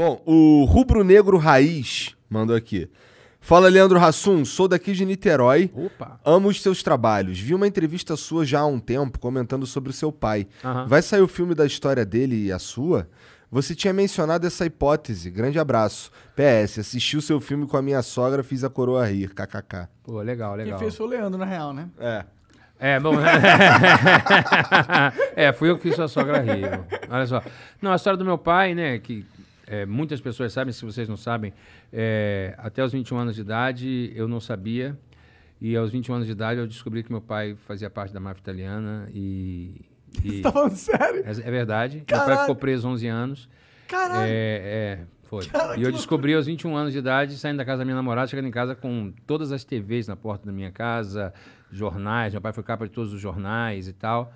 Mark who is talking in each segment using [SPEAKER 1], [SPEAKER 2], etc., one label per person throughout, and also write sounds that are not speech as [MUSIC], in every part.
[SPEAKER 1] Bom, o Rubro Negro Raiz mandou aqui. Fala, Leandro Rassum, sou daqui de Niterói. Opa. Amo os seus trabalhos. Vi uma entrevista sua já há um tempo comentando sobre o seu pai. Vai sair o filme da história dele e a sua? Você tinha mencionado essa hipótese. Grande abraço. PS, assisti o seu filme com a minha sogra, fiz a coroa rir. KKK. Pô, legal, Quem legal. fez foi o Leandro, na real, né? É. É, bom. Né? [LAUGHS] é, fui eu que fiz sua sogra rir. Olha só. Não, a história do meu pai, né? Que é, muitas pessoas sabem, se vocês não sabem, é, até os 21 anos de idade eu não sabia. E aos 21 anos de idade eu descobri que meu pai fazia parte da máfia italiana e. [LAUGHS] e Você tá falando sério? É, é verdade. Caralho. Meu pai ficou preso 11 anos. Caralho! É, é foi. Caralho, e eu descobri aos 21 anos de idade, saindo da casa da minha namorada, chegando em casa com todas as TVs na porta da minha casa, jornais. Meu pai foi capa de todos os jornais e tal.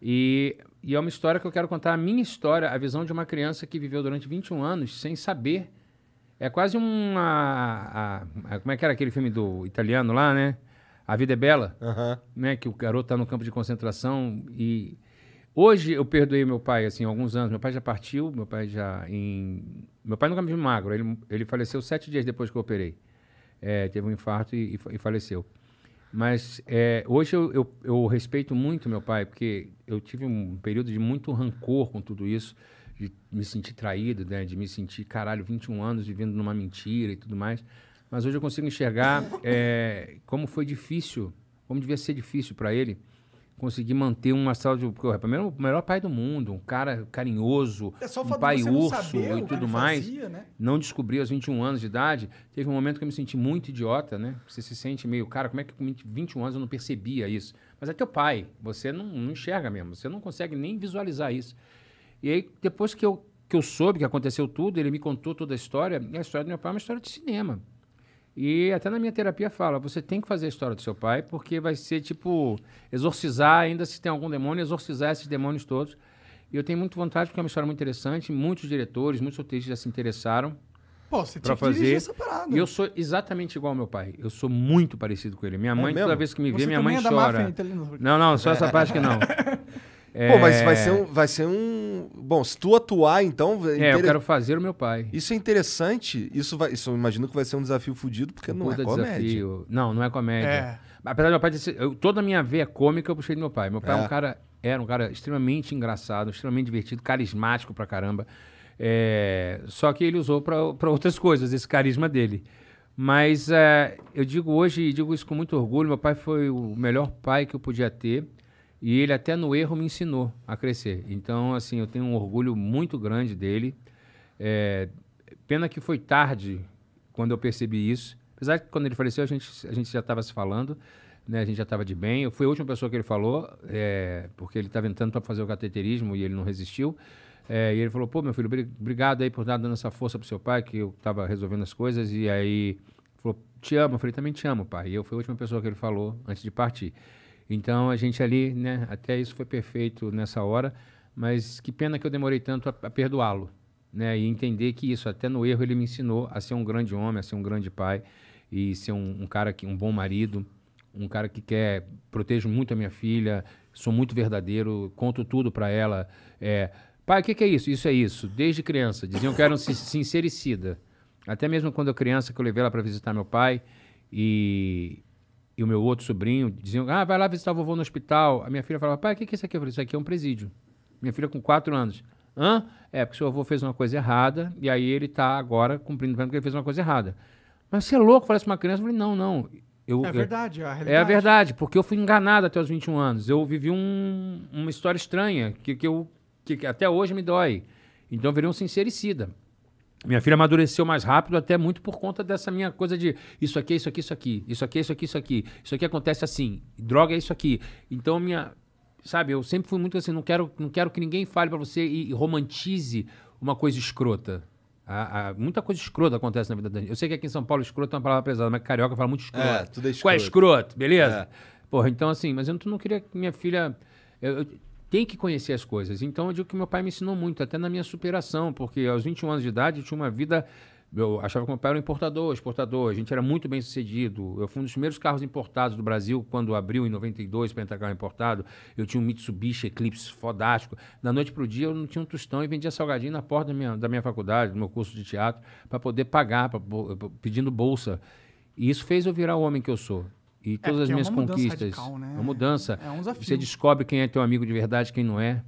[SPEAKER 1] E e é uma história que eu quero contar a minha história, a visão de uma criança que viveu durante 21 anos sem saber. É quase uma. A, a, como é que era aquele filme do italiano lá, né? A Vida é Bela, uhum. né? Que o garoto está no campo de concentração e. Hoje eu perdoei meu pai, assim, há alguns anos. Meu pai já partiu, meu pai já em... Meu pai nunca me viu magro, ele, ele faleceu sete dias depois que eu operei. É, teve um infarto e, e faleceu. Mas é, hoje eu, eu, eu, respeito muito meu pai, porque eu tive um período de muito rancor com tudo isso, de me sentir traído, né? de me sentir, caralho, 21 anos vivendo numa mentira e tudo mais. Mas hoje eu consigo enxergar é, como foi difícil, como devia ser difícil para ele conseguir manter uma saúde. Porque o é primeiro, o melhor pai do mundo, um cara carinhoso, é só um pai urso e tudo mais. Fazia, né? Não descobri aos 21 anos de idade. Teve um momento que eu me senti muito idiota, né? Você se sente meio, cara, como é que com 21 anos eu não percebia isso? Mas é teu pai, você não, não enxerga mesmo, você não consegue nem visualizar isso. E aí, depois que eu, que eu soube que aconteceu tudo, ele me contou toda a história. E a história do meu pai é uma história de cinema. E até na minha terapia fala, você tem que fazer a história do seu pai, porque vai ser tipo exorcizar, ainda se tem algum demônio, exorcizar esses demônios todos. E eu tenho muito vontade, porque é uma história muito interessante. Muitos diretores, muitos roteiristas já se interessaram. Pô, você tinha fazer. essa parada. E eu sou exatamente igual ao meu pai. Eu sou muito parecido com ele. Minha é mãe, mesmo? toda vez que me vê, você minha mãe é chora. Máfia, não, não, só essa parte que não. [LAUGHS] É... Pô, mas vai ser um, vai ser um Bom, se tu atuar, então. É, inter... É, eu quero fazer o meu pai. Isso é interessante. Isso, vai, isso eu imagino que vai ser um desafio fudido, porque não é comédia. Desafio. Não, não é comédia. É. Apesar do meu pai ter sido, eu, toda a minha veia cômica eu puxei do meu pai. Meu pai é. um é. cara, era um cara extremamente engraçado, extremamente divertido, carismático pra caramba. É, só que ele usou para outras coisas esse carisma dele. Mas é, eu digo hoje, e digo isso com muito orgulho, meu pai foi o melhor pai que eu podia ter. E ele até no erro me ensinou a crescer. Então, assim, eu tenho um orgulho muito grande dele. É, pena que foi tarde quando eu percebi isso. Apesar que quando ele faleceu, a gente, a gente já estava se falando, né? a gente já estava de bem. Eu fui a última pessoa que ele falou, é, porque ele estava entrando para fazer o cateterismo e ele não resistiu. É, e ele falou: pô, meu filho, obrigado aí por estar dando essa força para seu pai, que eu estava resolvendo as coisas. E aí falou: te amo. Eu falei: também te amo, pai. E eu fui a última pessoa que ele falou antes de partir. Então a gente ali, né, até isso foi perfeito nessa hora, mas que pena que eu demorei tanto a, a perdoá-lo, né, e entender que isso, até no erro, ele me ensinou a ser um grande homem, a ser um grande pai e ser um, um cara que um bom marido, um cara que quer protejo muito a minha filha, sou muito verdadeiro, conto tudo para ela. É, pai, o que, que, é isso? Isso é isso. Desde criança diziam que era um sincericida. Até mesmo quando eu criança que eu levei ela para visitar meu pai e e o meu outro sobrinho diziam: Ah, vai lá visitar o vovô no hospital. A minha filha falava: Pai, o que, é isso aqui? Eu falei: Isso aqui é um presídio. Minha filha com quatro anos. Hã? É, porque seu avô fez uma coisa errada e aí ele está agora cumprindo o plano porque ele fez uma coisa errada. Mas você é louco? Parece uma criança. Eu falei: Não, não. Eu, é verdade, é a realidade. É a verdade, porque eu fui enganado até os 21 anos. Eu vivi um, uma história estranha que, que, eu, que, que até hoje me dói. Então eu virei um sincericida. Minha filha amadureceu mais rápido, até muito por conta dessa minha coisa de isso aqui, isso aqui, isso aqui, isso aqui, isso aqui, isso aqui, isso aqui acontece assim, droga é isso aqui. Então, minha. Sabe, eu sempre fui muito assim, não quero, não quero que ninguém fale para você e, e, romantize uma coisa escrota. A, a, muita coisa escrota acontece na vida da gente. Eu sei que aqui em São Paulo escroto é uma palavra pesada, mas carioca fala muito escroto. É, tudo é escroto. Qual é escroto? Beleza? É. Porra, então assim, mas eu não, não queria que minha filha. Eu, eu, tem que conhecer as coisas. Então eu digo que meu pai me ensinou muito, até na minha superação, porque aos 21 anos de idade eu tinha uma vida. Eu achava que meu pai era um importador, exportador, a gente era muito bem sucedido. Eu fui um dos primeiros carros importados do Brasil quando abriu em 92 para entrar carro importado. Eu tinha um Mitsubishi Eclipse fodástico. Da noite para o dia eu não tinha um tostão e vendia salgadinho na porta da minha, da minha faculdade, do meu curso de teatro, para poder pagar, pra, pra, pedindo bolsa. E isso fez eu virar o homem que eu sou. E é, todas é, as minhas é conquistas. Radical, né? É uma mudança. É um desafio. Você descobre quem é teu amigo de verdade, quem não é.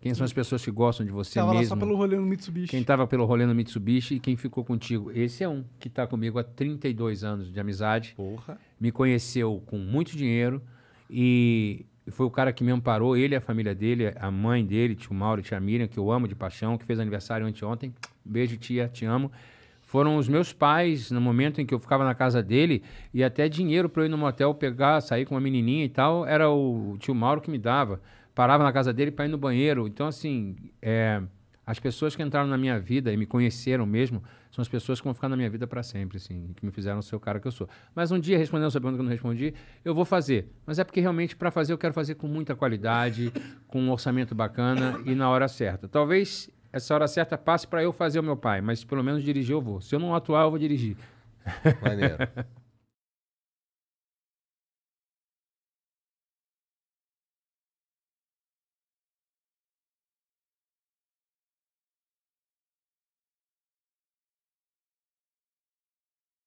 [SPEAKER 1] Quem são as pessoas que gostam de você tava mesmo. Lá só pelo rolê no Mitsubishi. Quem estava pelo rolê no Mitsubishi e quem ficou contigo. Esse é um que está comigo há 32 anos de amizade. Porra. Me conheceu com muito dinheiro e foi o cara que me amparou, ele a família dele, a mãe dele, tio Mauro e tia Miriam, que eu amo de paixão, que fez aniversário anteontem. Beijo, tia, te amo foram os meus pais, no momento em que eu ficava na casa dele, e até dinheiro para eu ir no motel pegar, sair com uma menininha e tal, era o tio Mauro que me dava. Parava na casa dele para ir no banheiro. Então, assim, é, as pessoas que entraram na minha vida e me conheceram mesmo, são as pessoas que vão ficar na minha vida para sempre, assim, que me fizeram ser o cara que eu sou. Mas um dia, respondendo a sua pergunta que eu não respondi, eu vou fazer. Mas é porque realmente para fazer eu quero fazer com muita qualidade, com um orçamento bacana e na hora certa. Talvez essa hora certa passe para eu fazer o meu pai, mas pelo menos dirigir eu vou. Se eu não atuar, eu vou dirigir. Maneiro. [LAUGHS]